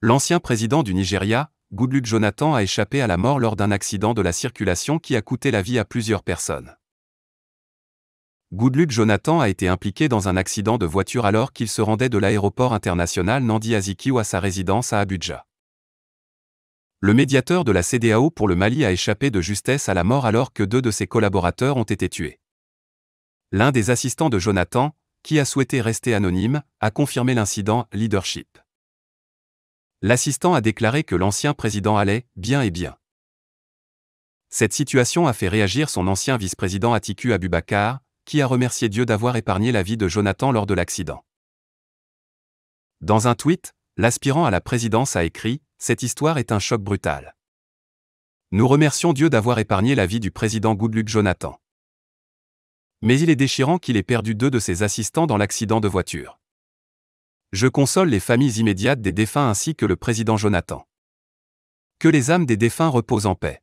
L'ancien président du Nigeria, Goodluck Jonathan a échappé à la mort lors d'un accident de la circulation qui a coûté la vie à plusieurs personnes. Goodluck Jonathan a été impliqué dans un accident de voiture alors qu'il se rendait de l'aéroport international Nandi ou à sa résidence à Abuja. Le médiateur de la CDAO pour le Mali a échappé de justesse à la mort alors que deux de ses collaborateurs ont été tués. L'un des assistants de Jonathan, qui a souhaité rester anonyme, a confirmé l'incident Leadership. L'assistant a déclaré que l'ancien président allait bien et bien. Cette situation a fait réagir son ancien vice-président Atiku Abubakar, qui a remercié Dieu d'avoir épargné la vie de Jonathan lors de l'accident. Dans un tweet, l'aspirant à la présidence a écrit Cette histoire est un choc brutal. Nous remercions Dieu d'avoir épargné la vie du président Goodluck Jonathan. Mais il est déchirant qu'il ait perdu deux de ses assistants dans l'accident de voiture. Je console les familles immédiates des défunts ainsi que le président Jonathan. Que les âmes des défunts reposent en paix.